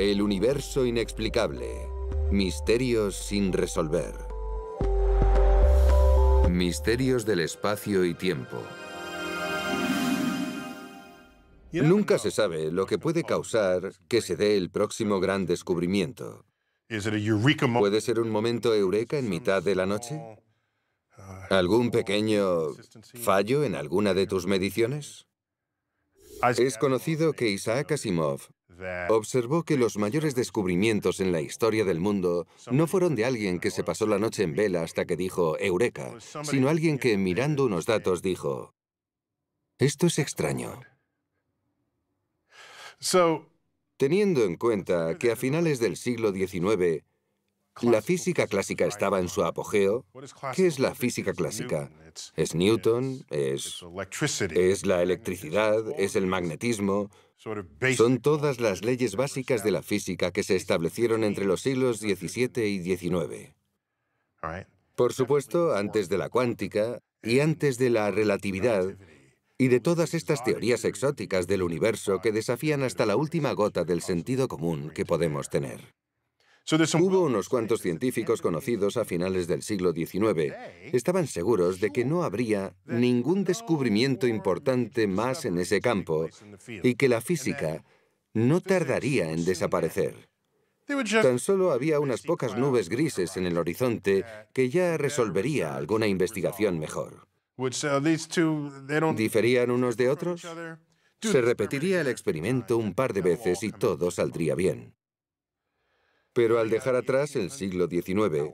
El universo inexplicable. Misterios sin resolver. Misterios del espacio y tiempo. Nunca se sabe lo que puede causar que se dé el próximo gran descubrimiento. ¿Puede ser un momento eureka en mitad de la noche? ¿Algún pequeño fallo en alguna de tus mediciones? Es conocido que Isaac Asimov Observó que los mayores descubrimientos en la historia del mundo no fueron de alguien que se pasó la noche en vela hasta que dijo Eureka, sino alguien que mirando unos datos dijo, esto es extraño. Teniendo en cuenta que a finales del siglo XIX la física clásica estaba en su apogeo. ¿Qué es la física clásica? Es Newton, es, la electricidad, es el magnetismo. Son todas las leyes básicas de la física que se establecieron entre los siglos XVII y XIX. Por supuesto, antes de la cuántica y antes de la relatividad y de todas estas teorías exóticas del universo que desafían hasta la última gota del sentido común que podemos tener. Hubo unos cuantos científicos conocidos a finales del siglo XIX. Estaban seguros de que no habría ningún descubrimiento importante más en ese campo y que la física no tardaría en desaparecer. Tan solo había unas pocas nubes grises en el horizonte que ya resolvería alguna investigación mejor. ¿Diferían unos de otros? Se repetiría el experimento un par de veces y todo saldría bien. Pero al dejar atrás el siglo XIX,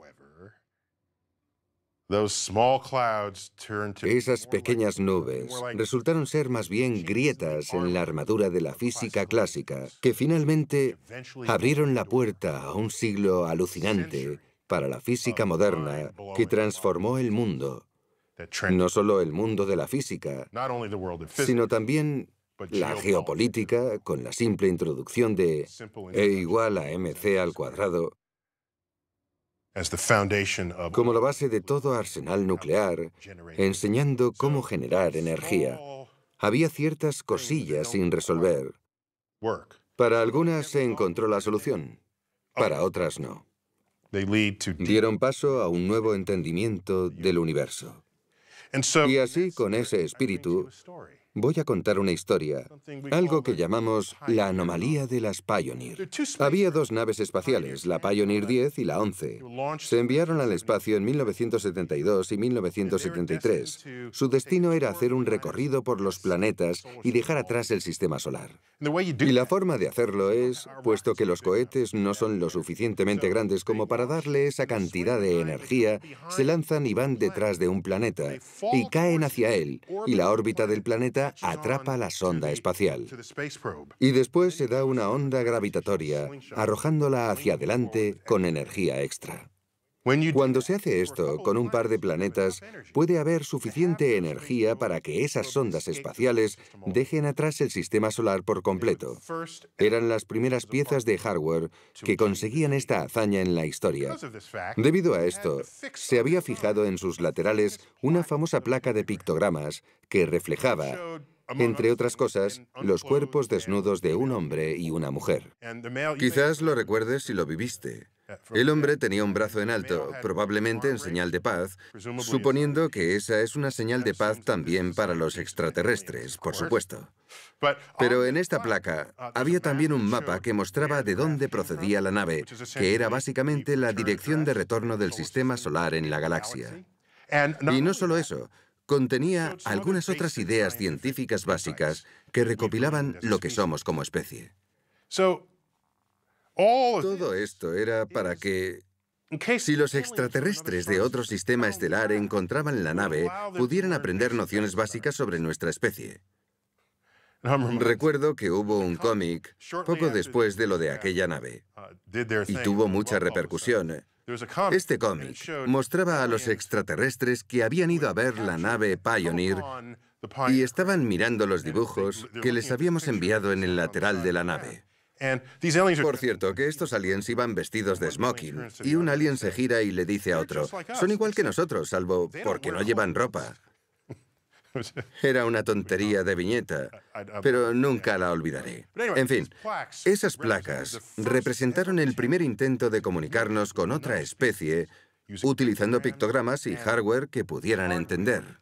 esas pequeñas nubes resultaron ser más bien grietas en la armadura de la física clásica, que finalmente abrieron la puerta a un siglo alucinante para la física moderna que transformó el mundo, no solo el mundo de la física, sino también la geopolítica, con la simple introducción de E igual a mc al cuadrado, como la base de todo arsenal nuclear, enseñando cómo generar energía. Había ciertas cosillas sin resolver. Para algunas se encontró la solución, para otras no. Dieron paso a un nuevo entendimiento del universo. Y así, con ese espíritu, voy a contar una historia, algo que llamamos la anomalía de las Pioneer. Había dos naves espaciales, la Pioneer 10 y la 11. Se enviaron al espacio en 1972 y 1973. Su destino era hacer un recorrido por los planetas y dejar atrás el sistema solar. Y la forma de hacerlo es, puesto que los cohetes no son lo suficientemente grandes como para darle esa cantidad de energía, se lanzan y van detrás de un planeta y caen hacia él, y la órbita del planeta atrapa la sonda espacial. Y después se da una onda gravitatoria, arrojándola hacia adelante con energía extra. Cuando se hace esto con un par de planetas, puede haber suficiente energía para que esas sondas espaciales dejen atrás el sistema solar por completo. Eran las primeras piezas de hardware que conseguían esta hazaña en la historia. Debido a esto, se había fijado en sus laterales una famosa placa de pictogramas que reflejaba entre otras cosas, los cuerpos desnudos de un hombre y una mujer. Quizás lo recuerdes si lo viviste. El hombre tenía un brazo en alto, probablemente en señal de paz, suponiendo que esa es una señal de paz también para los extraterrestres, por supuesto. Pero en esta placa había también un mapa que mostraba de dónde procedía la nave, que era básicamente la dirección de retorno del sistema solar en la galaxia. Y no solo eso, contenía algunas otras ideas científicas básicas que recopilaban lo que somos como especie. Oh, Todo esto era para que si los extraterrestres de otro sistema estelar encontraban la nave, pudieran aprender nociones básicas sobre nuestra especie. Recuerdo que hubo un cómic uh, poco después de lo de aquella nave uh, y tuvo mucha uh, repercusión. Este cómic mostraba a los extraterrestres que habían ido a ver la nave Pioneer y estaban mirando los dibujos que les habíamos enviado en el lateral de la nave. Por cierto, que estos aliens iban vestidos de smoking y un alien se gira y le dice a otro, son igual que nosotros, salvo porque no llevan ropa. Era una tontería de viñeta, pero nunca la olvidaré. En fin, esas placas representaron el primer intento de comunicarnos con otra especie utilizando pictogramas y hardware que pudieran entender.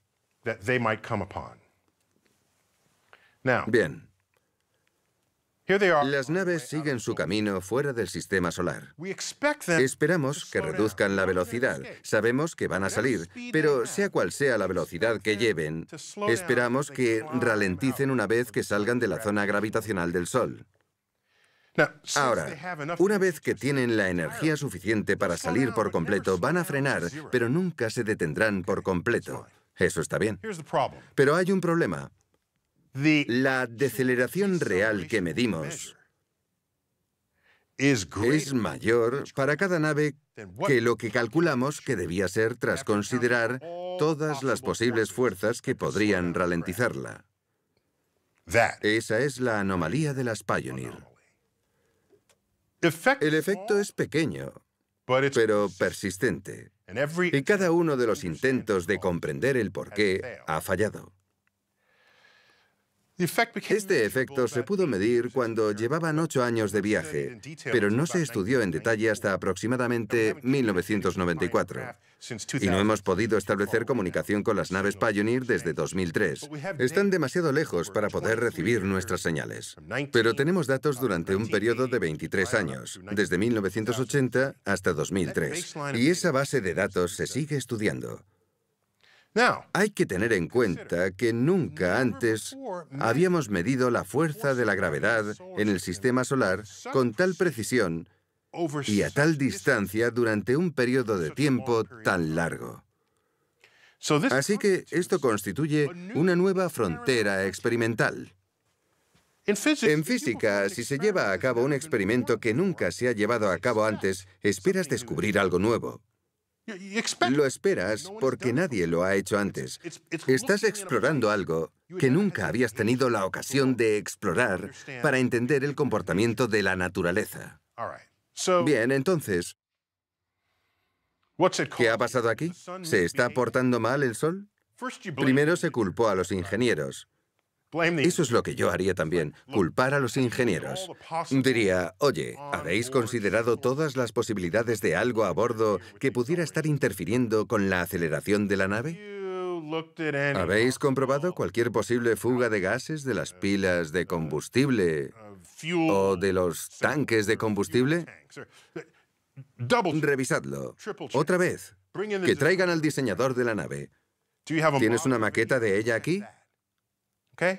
Bien. Las naves siguen su camino fuera del sistema solar. Esperamos que reduzcan la velocidad. Sabemos que van a salir, pero sea cual sea la velocidad que lleven, esperamos que ralenticen una vez que salgan de la zona gravitacional del Sol. Ahora, una vez que tienen la energía suficiente para salir por completo, van a frenar, pero nunca se detendrán por completo. Eso está bien. Pero hay un problema. La deceleración real que medimos es mayor para cada nave que lo que calculamos que debía ser tras considerar todas las posibles fuerzas que podrían ralentizarla. Esa es la anomalía de las Pioneer. El efecto es pequeño, pero persistente. Y cada uno de los intentos de comprender el porqué ha fallado. Este efecto se pudo medir cuando llevaban ocho años de viaje, pero no se estudió en detalle hasta aproximadamente 1994. Y no hemos podido establecer comunicación con las naves Pioneer desde 2003. Están demasiado lejos para poder recibir nuestras señales. Pero tenemos datos durante un periodo de 23 años, desde 1980 hasta 2003. Y esa base de datos se sigue estudiando. Hay que tener en cuenta que nunca antes habíamos medido la fuerza de la gravedad en el sistema solar con tal precisión y a tal distancia durante un periodo de tiempo tan largo. Así que esto constituye una nueva frontera experimental. En física, si se lleva a cabo un experimento que nunca se ha llevado a cabo antes, esperas descubrir algo nuevo. Lo esperas porque nadie lo ha hecho antes. Estás explorando algo que nunca habías tenido la ocasión de explorar para entender el comportamiento de la naturaleza. Bien, entonces, ¿qué ha pasado aquí? ¿Se está portando mal el sol? Primero se culpó a los ingenieros, eso es lo que yo haría también, culpar a los ingenieros. Diría, oye, ¿habéis considerado todas las posibilidades de algo a bordo que pudiera estar interfiriendo con la aceleración de la nave? ¿Habéis comprobado cualquier posible fuga de gases de las pilas de combustible o de los tanques de combustible? Revisadlo. Otra vez. Que traigan al diseñador de la nave. ¿Tienes una maqueta de ella aquí?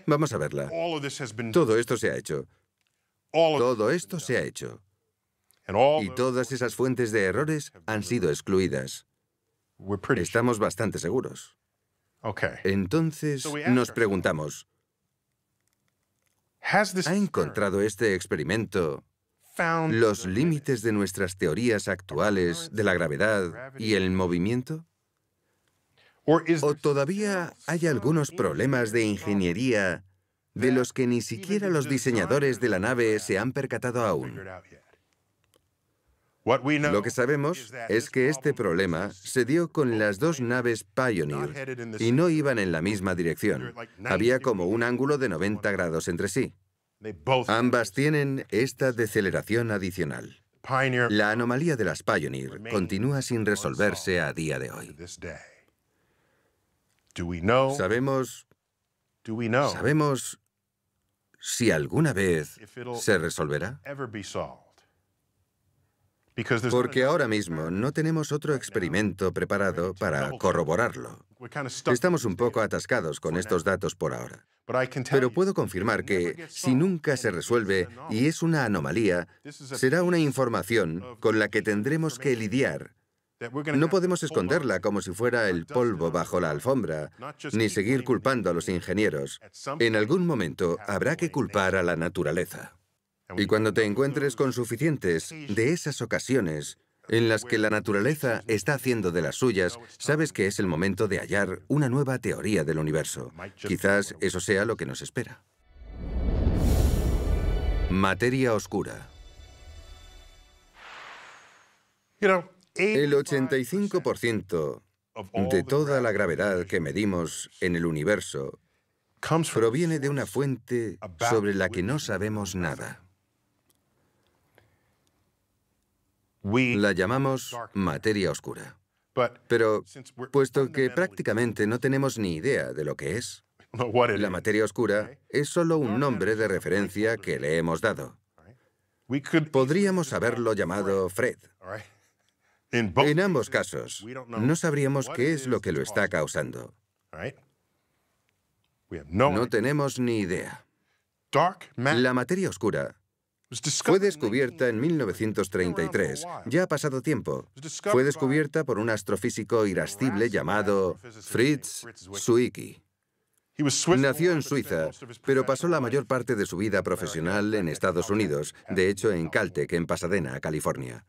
Vamos a verla. Todo esto se ha hecho. Todo esto se ha hecho. Y todas esas fuentes de errores han sido excluidas. Estamos bastante seguros. Entonces nos preguntamos, ¿ha encontrado este experimento los límites de nuestras teorías actuales de la gravedad y el movimiento? ¿O todavía hay algunos problemas de ingeniería de los que ni siquiera los diseñadores de la nave se han percatado aún? Lo que sabemos es que este problema se dio con las dos naves Pioneer y no iban en la misma dirección. Había como un ángulo de 90 grados entre sí. Ambas tienen esta deceleración adicional. La anomalía de las Pioneer continúa sin resolverse a día de hoy. Sabemos. Sabemos si alguna vez se resolverá. Porque ahora mismo no tenemos otro experimento preparado para corroborarlo. Estamos un poco atascados con estos datos por ahora. Pero puedo confirmar que si nunca se resuelve y es una anomalía, será una información con la que tendremos que lidiar no podemos esconderla como si fuera el polvo bajo la alfombra, ni seguir culpando a los ingenieros. En algún momento habrá que culpar a la naturaleza. Y cuando te encuentres con suficientes de esas ocasiones en las que la naturaleza está haciendo de las suyas, sabes que es el momento de hallar una nueva teoría del universo. Quizás eso sea lo que nos espera. Materia oscura. El 85% de toda la gravedad que medimos en el universo proviene de una fuente sobre la que no sabemos nada. La llamamos materia oscura. Pero puesto que prácticamente no tenemos ni idea de lo que es, la materia oscura es solo un nombre de referencia que le hemos dado. Podríamos haberlo llamado Fred, en ambos casos, no sabríamos qué es lo que lo está causando. No tenemos ni idea. La materia oscura fue descubierta en 1933. Ya ha pasado tiempo. Fue descubierta por un astrofísico irascible llamado Fritz Zwicky. Nació en Suiza, pero pasó la mayor parte de su vida profesional en Estados Unidos, de hecho en Caltech, en Pasadena, California.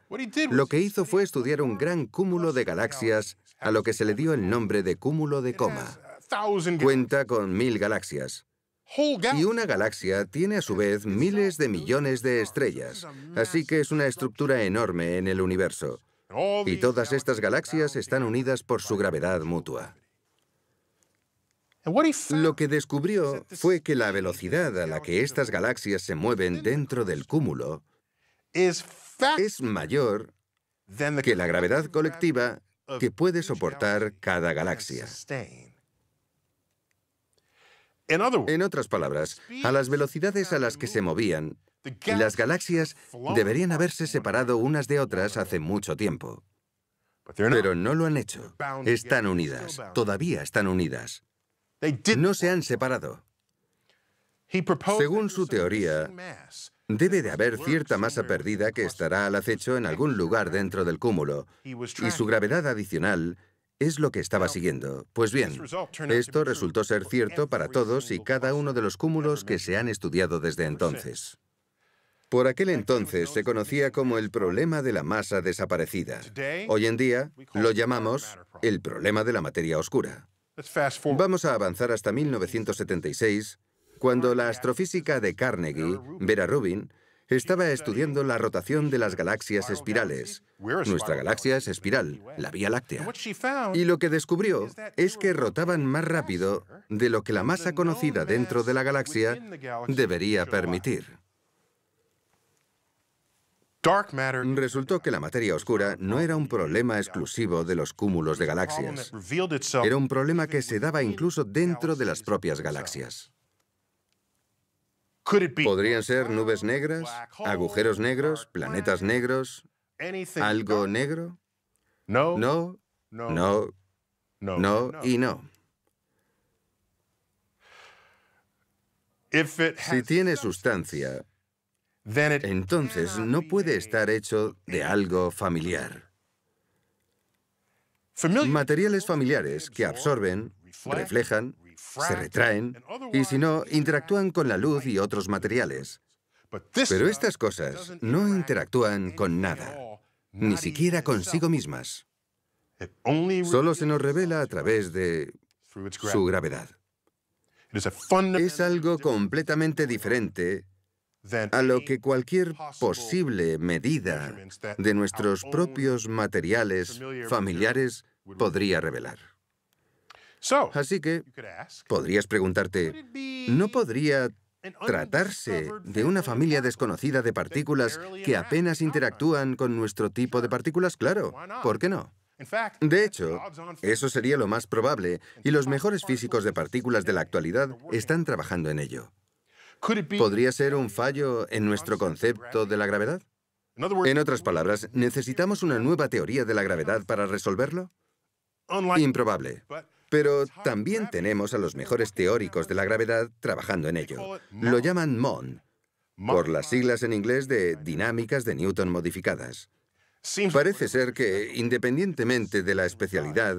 Lo que hizo fue estudiar un gran cúmulo de galaxias, a lo que se le dio el nombre de cúmulo de coma. Cuenta con mil galaxias. Y una galaxia tiene a su vez miles de millones de estrellas, así que es una estructura enorme en el universo. Y todas estas galaxias están unidas por su gravedad mutua. Lo que descubrió fue que la velocidad a la que estas galaxias se mueven dentro del cúmulo es mayor que la gravedad colectiva que puede soportar cada galaxia. En otras palabras, a las velocidades a las que se movían, las galaxias deberían haberse separado unas de otras hace mucho tiempo. Pero no lo han hecho. Están unidas, todavía están unidas. No se han separado. Según su teoría, debe de haber cierta masa perdida que estará al acecho en algún lugar dentro del cúmulo, y su gravedad adicional es lo que estaba siguiendo. Pues bien, esto resultó ser cierto para todos y cada uno de los cúmulos que se han estudiado desde entonces. Por aquel entonces se conocía como el problema de la masa desaparecida. Hoy en día lo llamamos el problema de la materia oscura. Vamos a avanzar hasta 1976, cuando la astrofísica de Carnegie, Vera Rubin, estaba estudiando la rotación de las galaxias espirales. Nuestra galaxia es espiral, la Vía Láctea. Y lo que descubrió es que rotaban más rápido de lo que la masa conocida dentro de la galaxia debería permitir. Resultó que la materia oscura no era un problema exclusivo de los cúmulos de galaxias. Era un problema que se daba incluso dentro de las propias galaxias. Podrían ser nubes negras, agujeros negros, planetas negros, algo negro. No, no, no, no y no. Si tiene sustancia, entonces no puede estar hecho de algo familiar. Materiales familiares que absorben, reflejan, se retraen y si no, interactúan con la luz y otros materiales. Pero estas cosas no interactúan con nada, ni siquiera consigo mismas. Solo se nos revela a través de su gravedad. Es algo completamente diferente a lo que cualquier posible medida de nuestros propios materiales familiares podría revelar. Así que podrías preguntarte, ¿no podría tratarse de una familia desconocida de partículas que apenas interactúan con nuestro tipo de partículas? Claro, ¿por qué no? De hecho, eso sería lo más probable y los mejores físicos de partículas de la actualidad están trabajando en ello. ¿Podría ser un fallo en nuestro concepto de la gravedad? En otras palabras, ¿necesitamos una nueva teoría de la gravedad para resolverlo? Improbable. Pero también tenemos a los mejores teóricos de la gravedad trabajando en ello. Lo llaman MON, por las siglas en inglés de dinámicas de Newton modificadas. Parece ser que, independientemente de la especialidad,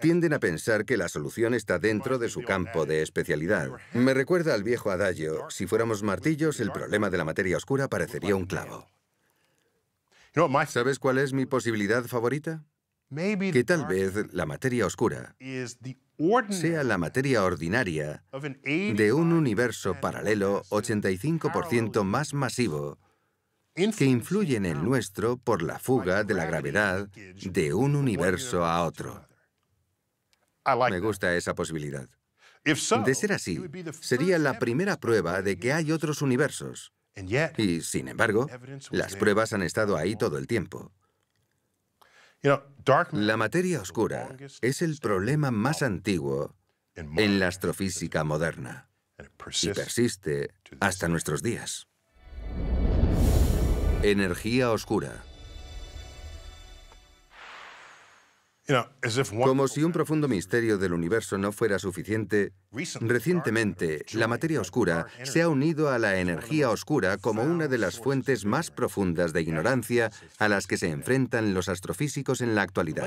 tienden a pensar que la solución está dentro de su campo de especialidad. Me recuerda al viejo adagio, si fuéramos martillos, el problema de la materia oscura parecería un clavo. ¿Sabes cuál es mi posibilidad favorita? Que tal vez la materia oscura sea la materia ordinaria de un universo paralelo 85% más masivo que influyen en el nuestro por la fuga de la gravedad de un universo a otro. Me gusta esa posibilidad. De ser así, sería la primera prueba de que hay otros universos. Y, sin embargo, las pruebas han estado ahí todo el tiempo. La materia oscura es el problema más antiguo en la astrofísica moderna y persiste hasta nuestros días. Energía oscura. Como si un profundo misterio del universo no fuera suficiente, recientemente la materia oscura se ha unido a la energía oscura como una de las fuentes más profundas de ignorancia a las que se enfrentan los astrofísicos en la actualidad.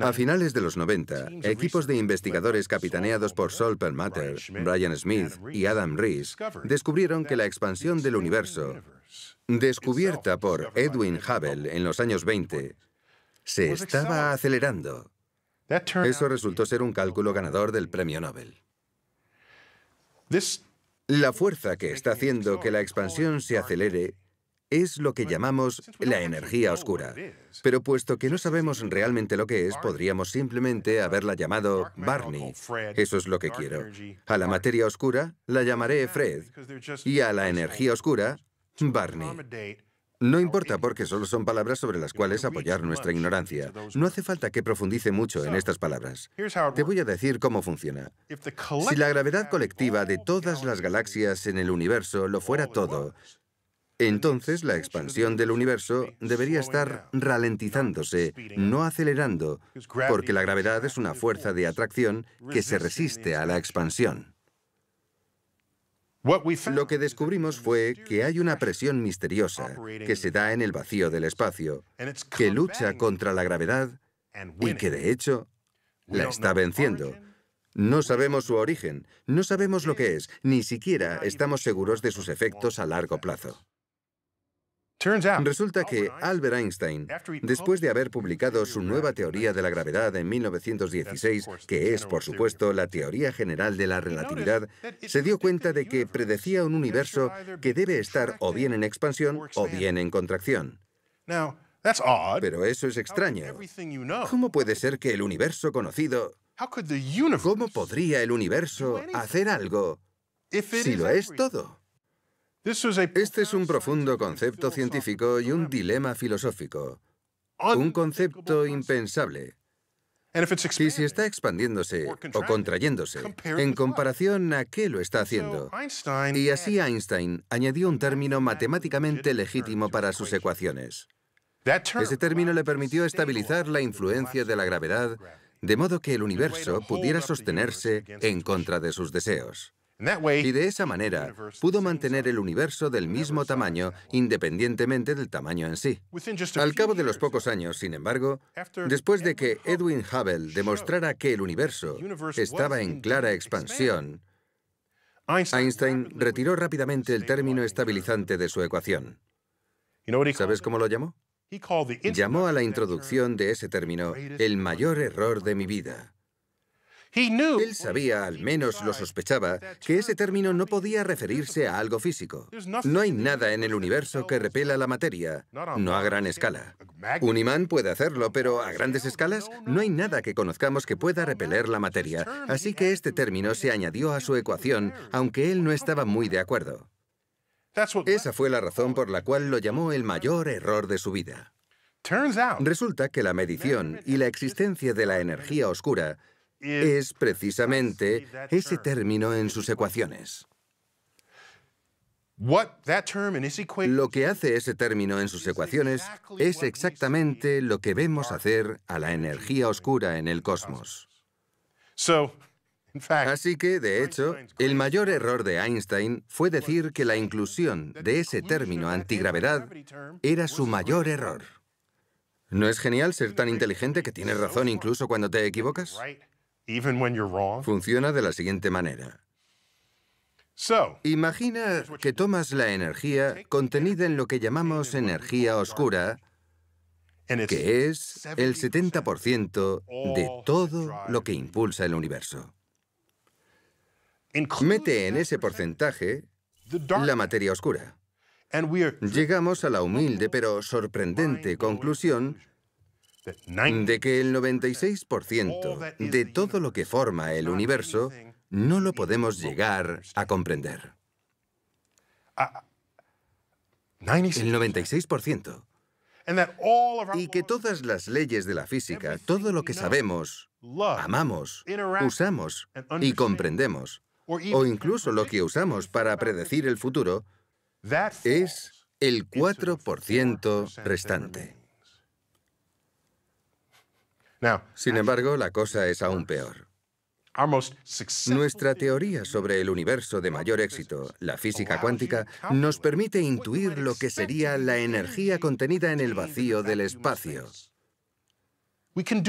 A finales de los 90, equipos de investigadores capitaneados por Sol Perlmutter, Brian Smith y Adam Rees descubrieron que la expansión del universo descubierta por Edwin Hubble en los años 20, se estaba acelerando. Eso resultó ser un cálculo ganador del premio Nobel. La fuerza que está haciendo que la expansión se acelere es lo que llamamos la energía oscura. Pero puesto que no sabemos realmente lo que es, podríamos simplemente haberla llamado Barney. Eso es lo que quiero. A la materia oscura la llamaré Fred y a la energía oscura Barney. No importa porque solo son palabras sobre las cuales apoyar nuestra ignorancia. No hace falta que profundice mucho en estas palabras. Te voy a decir cómo funciona. Si la gravedad colectiva de todas las galaxias en el universo lo fuera todo, entonces la expansión del universo debería estar ralentizándose, no acelerando, porque la gravedad es una fuerza de atracción que se resiste a la expansión. Lo que descubrimos fue que hay una presión misteriosa que se da en el vacío del espacio, que lucha contra la gravedad y que de hecho la está venciendo. No sabemos su origen, no sabemos lo que es, ni siquiera estamos seguros de sus efectos a largo plazo. Resulta que Albert Einstein, después de haber publicado su nueva teoría de la gravedad en 1916, que es, por supuesto, la teoría general de la relatividad, se dio cuenta de que predecía un universo que debe estar o bien en expansión o bien en contracción. Pero eso es extraño. ¿Cómo puede ser que el universo conocido... ¿Cómo podría el universo hacer algo si lo es todo? Este es un profundo concepto científico y un dilema filosófico, un concepto impensable. Y si está expandiéndose o contrayéndose, en comparación a qué lo está haciendo. Y así Einstein añadió un término matemáticamente legítimo para sus ecuaciones. Ese término le permitió estabilizar la influencia de la gravedad de modo que el universo pudiera sostenerse en contra de sus deseos. Y de esa manera pudo mantener el universo del mismo tamaño independientemente del tamaño en sí. Al cabo de los pocos años, sin embargo, después de que Edwin Hubble demostrara que el universo estaba en clara expansión, Einstein retiró rápidamente el término estabilizante de su ecuación. ¿Sabes cómo lo llamó? Llamó a la introducción de ese término el mayor error de mi vida. Él sabía, al menos lo sospechaba, que ese término no podía referirse a algo físico. No hay nada en el universo que repela la materia, no a gran escala. Un imán puede hacerlo, pero a grandes escalas no hay nada que conozcamos que pueda repeler la materia. Así que este término se añadió a su ecuación, aunque él no estaba muy de acuerdo. Esa fue la razón por la cual lo llamó el mayor error de su vida. Resulta que la medición y la existencia de la energía oscura es precisamente ese término en sus ecuaciones. Lo que hace ese término en sus ecuaciones es exactamente lo que vemos hacer a la energía oscura en el cosmos. Así que, de hecho, el mayor error de Einstein fue decir que la inclusión de ese término antigravedad era su mayor error. ¿No es genial ser tan inteligente que tienes razón incluso cuando te equivocas? Funciona de la siguiente manera. Imagina que tomas la energía contenida en lo que llamamos energía oscura, que es el 70% de todo lo que impulsa el universo. Mete en ese porcentaje la materia oscura. Llegamos a la humilde pero sorprendente conclusión de que el 96% de todo lo que forma el universo no lo podemos llegar a comprender. El 96%. Y que todas las leyes de la física, todo lo que sabemos, amamos, usamos y comprendemos, o incluso lo que usamos para predecir el futuro, es el 4% restante. Sin embargo, la cosa es aún peor. Nuestra teoría sobre el universo de mayor éxito, la física cuántica, nos permite intuir lo que sería la energía contenida en el vacío del espacio.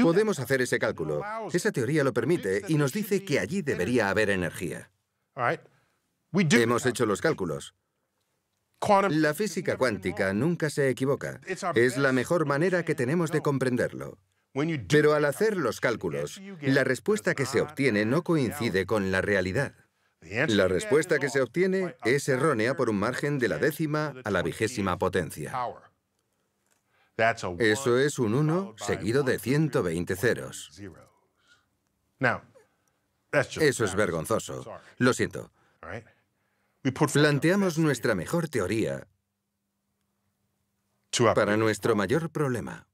Podemos hacer ese cálculo. Esa teoría lo permite y nos dice que allí debería haber energía. Hemos hecho los cálculos. La física cuántica nunca se equivoca. Es la mejor manera que tenemos de comprenderlo. Pero al hacer los cálculos, la respuesta que se obtiene no coincide con la realidad. La respuesta que se obtiene es errónea por un margen de la décima a la vigésima potencia. Eso es un 1 seguido de 120 ceros. Eso es vergonzoso. Lo siento. Planteamos nuestra mejor teoría para nuestro mayor problema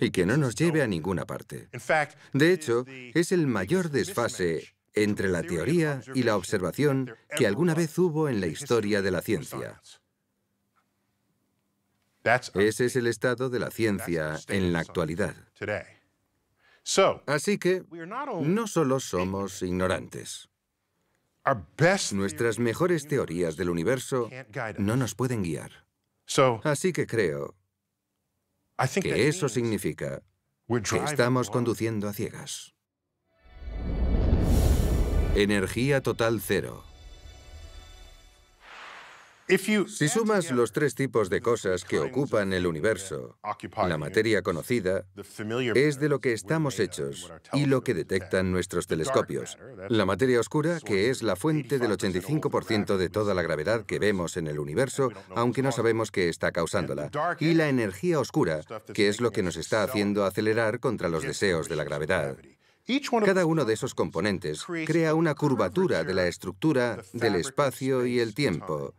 y que no nos lleve a ninguna parte. De hecho, es el mayor desfase entre la teoría y la observación que alguna vez hubo en la historia de la ciencia. Ese es el estado de la ciencia en la actualidad. Así que no solo somos ignorantes. Nuestras mejores teorías del universo no nos pueden guiar. Así que creo que eso significa que estamos conduciendo a ciegas. Energía total cero. Si sumas los tres tipos de cosas que ocupan el universo, la materia conocida es de lo que estamos hechos y lo que detectan nuestros telescopios. La materia oscura, que es la fuente del 85% de toda la gravedad que vemos en el universo, aunque no sabemos qué está causándola. Y la energía oscura, que es lo que nos está haciendo acelerar contra los deseos de la gravedad. Cada uno de esos componentes crea una curvatura de la estructura del espacio y el tiempo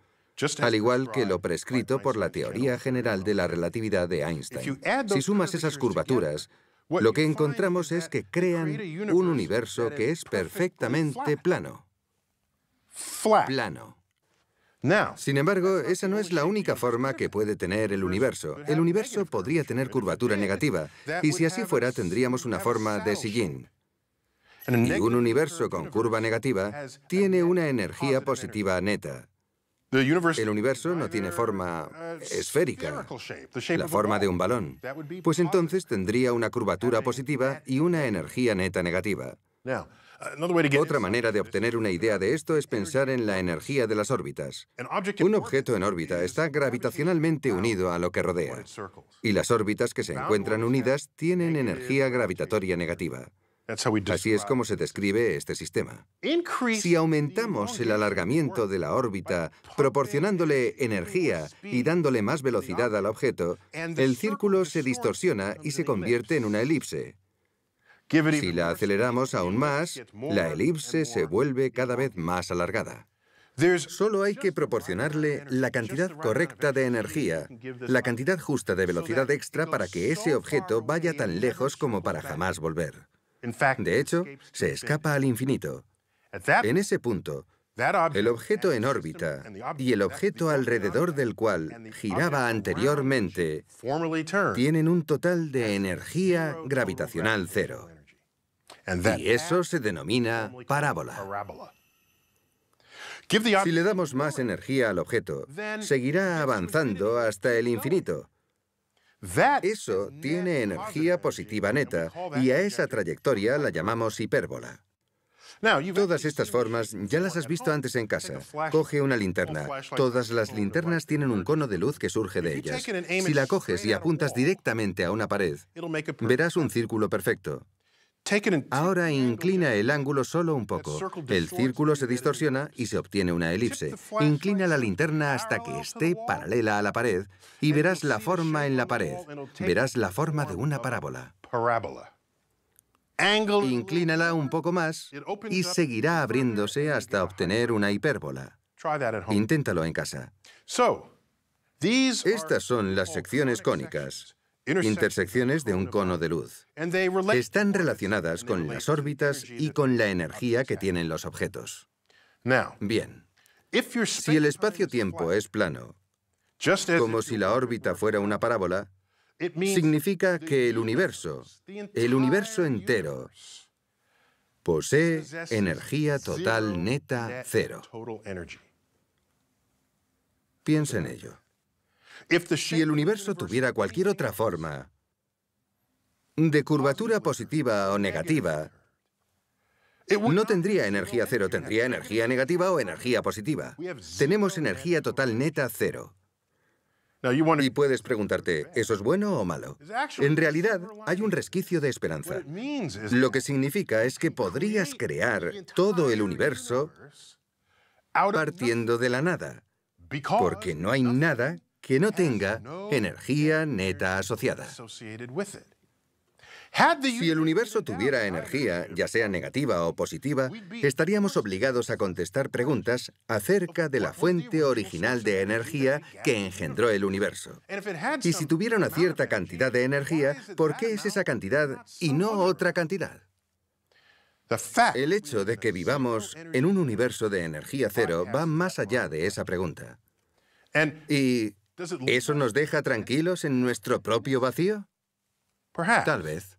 al igual que lo prescrito por la teoría general de la relatividad de Einstein. Si sumas esas curvaturas, lo que encontramos es que crean un universo que es perfectamente plano. Plano. Sin embargo, esa no es la única forma que puede tener el universo. El universo podría tener curvatura negativa, y si así fuera, tendríamos una forma de sillín. Y un universo con curva negativa tiene una energía positiva neta. El universo no tiene forma esférica, la forma de un balón, pues entonces tendría una curvatura positiva y una energía neta negativa. Otra manera de obtener una idea de esto es pensar en la energía de las órbitas. Un objeto en órbita está gravitacionalmente unido a lo que rodea, y las órbitas que se encuentran unidas tienen energía gravitatoria negativa. Así es como se describe este sistema. Si aumentamos el alargamiento de la órbita, proporcionándole energía y dándole más velocidad al objeto, el círculo se distorsiona y se convierte en una elipse. Si la aceleramos aún más, la elipse se vuelve cada vez más alargada. Solo hay que proporcionarle la cantidad correcta de energía, la cantidad justa de velocidad extra para que ese objeto vaya tan lejos como para jamás volver. De hecho, se escapa al infinito. En ese punto, el objeto en órbita y el objeto alrededor del cual giraba anteriormente tienen un total de energía gravitacional cero. Y eso se denomina parábola. Si le damos más energía al objeto, seguirá avanzando hasta el infinito, eso tiene energía positiva neta y a esa trayectoria la llamamos hipérbola. Todas estas formas ya las has visto antes en casa. Coge una linterna. Todas las linternas tienen un cono de luz que surge de ellas. Si la coges y apuntas directamente a una pared, verás un círculo perfecto. Ahora inclina el ángulo solo un poco. El círculo se distorsiona y se obtiene una elipse. Inclina la linterna hasta que esté paralela a la pared y verás la forma en la pared. Verás la forma de una parábola. Inclínala un poco más y seguirá abriéndose hasta obtener una hipérbola. Inténtalo en casa. Estas son las secciones cónicas intersecciones de un cono de luz. Están relacionadas con las órbitas y con la energía que tienen los objetos. Bien, si el espacio-tiempo es plano, como si la órbita fuera una parábola, significa que el universo, el universo entero, posee energía total neta cero. Piensa en ello. Si el universo tuviera cualquier otra forma, de curvatura positiva o negativa, no tendría energía cero, tendría energía negativa o energía positiva. Tenemos energía total neta cero. Y puedes preguntarte, ¿eso es bueno o malo? En realidad, hay un resquicio de esperanza. Lo que significa es que podrías crear todo el universo partiendo de la nada, porque no hay nada que no tenga energía neta asociada. Si el universo tuviera energía, ya sea negativa o positiva, estaríamos obligados a contestar preguntas acerca de la fuente original de energía que engendró el universo. Y si tuviera una cierta cantidad de energía, ¿por qué es esa cantidad y no otra cantidad? El hecho de que vivamos en un universo de energía cero va más allá de esa pregunta. Y ¿Eso nos deja tranquilos en nuestro propio vacío? Tal vez.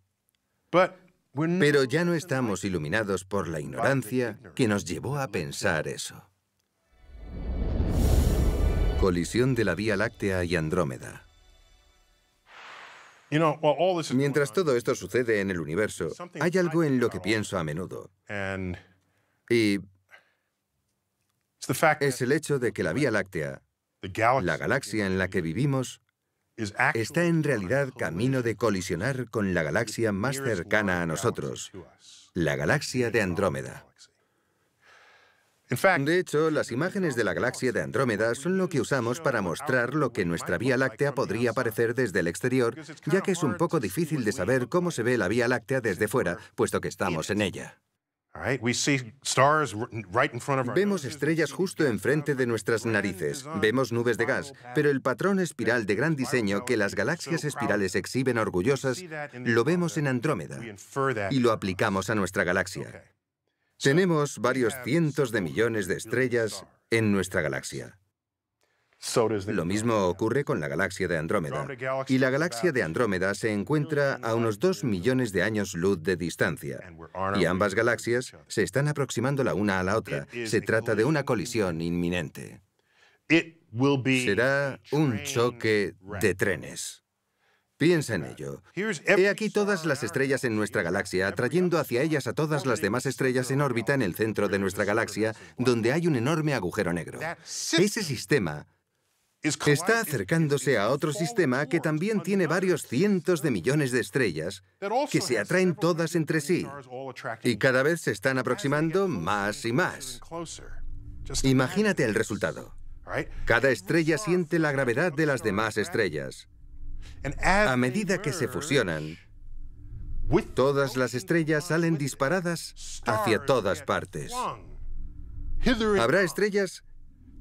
Pero ya no estamos iluminados por la ignorancia que nos llevó a pensar eso. Colisión de la Vía Láctea y Andrómeda. Mientras todo esto sucede en el universo, hay algo en lo que pienso a menudo. Y es el hecho de que la Vía Láctea la galaxia en la que vivimos está en realidad camino de colisionar con la galaxia más cercana a nosotros, la galaxia de Andrómeda. De hecho, las imágenes de la galaxia de Andrómeda son lo que usamos para mostrar lo que nuestra Vía Láctea podría parecer desde el exterior, ya que es un poco difícil de saber cómo se ve la Vía Láctea desde fuera, puesto que estamos en ella. Vemos estrellas justo enfrente de nuestras narices, vemos nubes de gas, pero el patrón espiral de gran diseño que las galaxias espirales exhiben orgullosas lo vemos en Andrómeda y lo aplicamos a nuestra galaxia. Tenemos varios cientos de millones de estrellas en nuestra galaxia. Lo mismo ocurre con la galaxia de Andrómeda. Y la galaxia de Andrómeda se encuentra a unos 2 millones de años luz de distancia. Y ambas galaxias se están aproximando la una a la otra. Se trata de una colisión inminente. Será un choque de trenes. Piensa en ello. He aquí todas las estrellas en nuestra galaxia, atrayendo hacia ellas a todas las demás estrellas en órbita en el centro de nuestra galaxia, donde hay un enorme agujero negro. Ese sistema Está acercándose a otro sistema que también tiene varios cientos de millones de estrellas que se atraen todas entre sí y cada vez se están aproximando más y más. Imagínate el resultado. Cada estrella siente la gravedad de las demás estrellas. A medida que se fusionan, todas las estrellas salen disparadas hacia todas partes. Habrá estrellas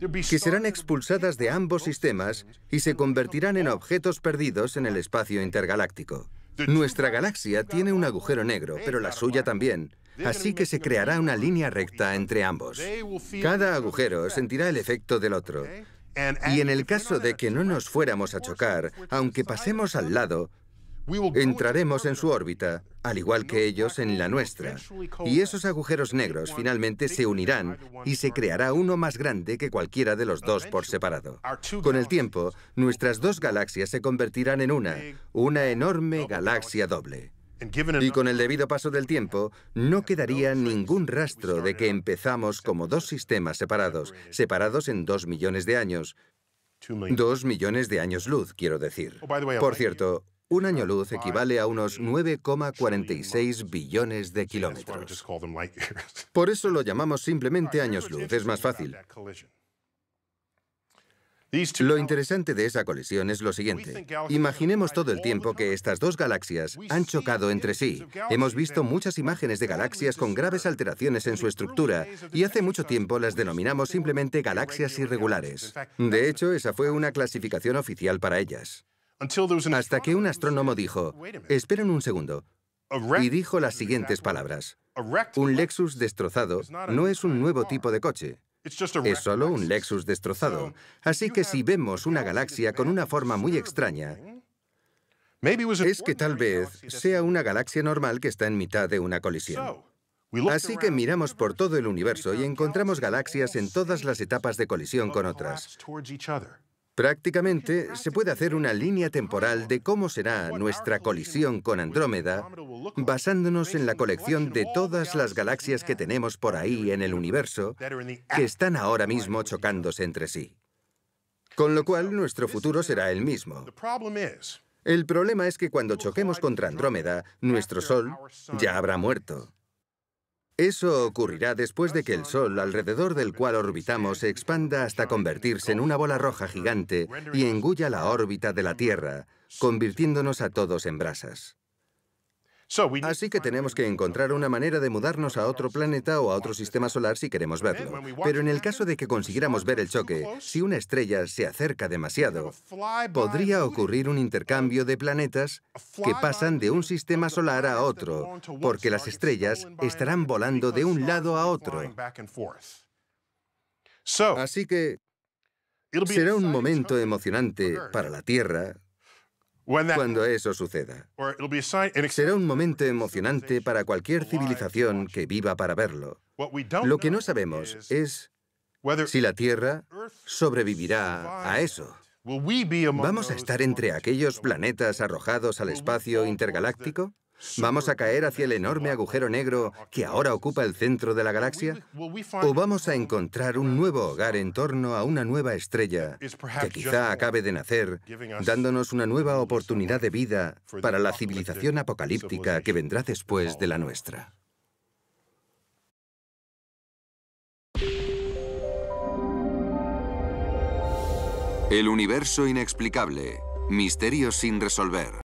que serán expulsadas de ambos sistemas y se convertirán en objetos perdidos en el espacio intergaláctico. Nuestra galaxia tiene un agujero negro, pero la suya también, así que se creará una línea recta entre ambos. Cada agujero sentirá el efecto del otro. Y en el caso de que no nos fuéramos a chocar, aunque pasemos al lado, Entraremos en su órbita, al igual que ellos en la nuestra. Y esos agujeros negros finalmente se unirán y se creará uno más grande que cualquiera de los dos por separado. Con el tiempo, nuestras dos galaxias se convertirán en una, una enorme galaxia doble. Y con el debido paso del tiempo, no quedaría ningún rastro de que empezamos como dos sistemas separados, separados en dos millones de años. Dos millones de años luz, quiero decir. Oh, por cierto, un año luz equivale a unos 9,46 billones de kilómetros. Por eso lo llamamos simplemente años luz, es más fácil. Lo interesante de esa colisión es lo siguiente. Imaginemos todo el tiempo que estas dos galaxias han chocado entre sí. Hemos visto muchas imágenes de galaxias con graves alteraciones en su estructura y hace mucho tiempo las denominamos simplemente galaxias irregulares. De hecho, esa fue una clasificación oficial para ellas. Hasta que un astrónomo dijo, esperen un segundo, y dijo las siguientes palabras. Un Lexus destrozado no es un nuevo tipo de coche, es solo un Lexus destrozado. Así que si vemos una galaxia con una forma muy extraña, es que tal vez sea una galaxia normal que está en mitad de una colisión. Así que miramos por todo el universo y encontramos galaxias en todas las etapas de colisión con otras. Prácticamente se puede hacer una línea temporal de cómo será nuestra colisión con Andrómeda basándonos en la colección de todas las galaxias que tenemos por ahí en el universo que están ahora mismo chocándose entre sí. Con lo cual nuestro futuro será el mismo. El problema es que cuando choquemos contra Andrómeda, nuestro Sol ya habrá muerto. Eso ocurrirá después de que el Sol, alrededor del cual orbitamos, se expanda hasta convertirse en una bola roja gigante y engulla la órbita de la Tierra, convirtiéndonos a todos en brasas. Así que tenemos que encontrar una manera de mudarnos a otro planeta o a otro sistema solar si queremos verlo. Pero en el caso de que consiguiéramos ver el choque, si una estrella se acerca demasiado, podría ocurrir un intercambio de planetas que pasan de un sistema solar a otro, porque las estrellas estarán volando de un lado a otro. Así que será un momento emocionante para la Tierra, cuando eso suceda. Será un momento emocionante para cualquier civilización que viva para verlo. Lo que no sabemos es si la Tierra sobrevivirá a eso. ¿Vamos a estar entre aquellos planetas arrojados al espacio intergaláctico? ¿Vamos a caer hacia el enorme agujero negro que ahora ocupa el centro de la galaxia? ¿O vamos a encontrar un nuevo hogar en torno a una nueva estrella que quizá acabe de nacer, dándonos una nueva oportunidad de vida para la civilización apocalíptica que vendrá después de la nuestra? El universo inexplicable. Misterios sin resolver.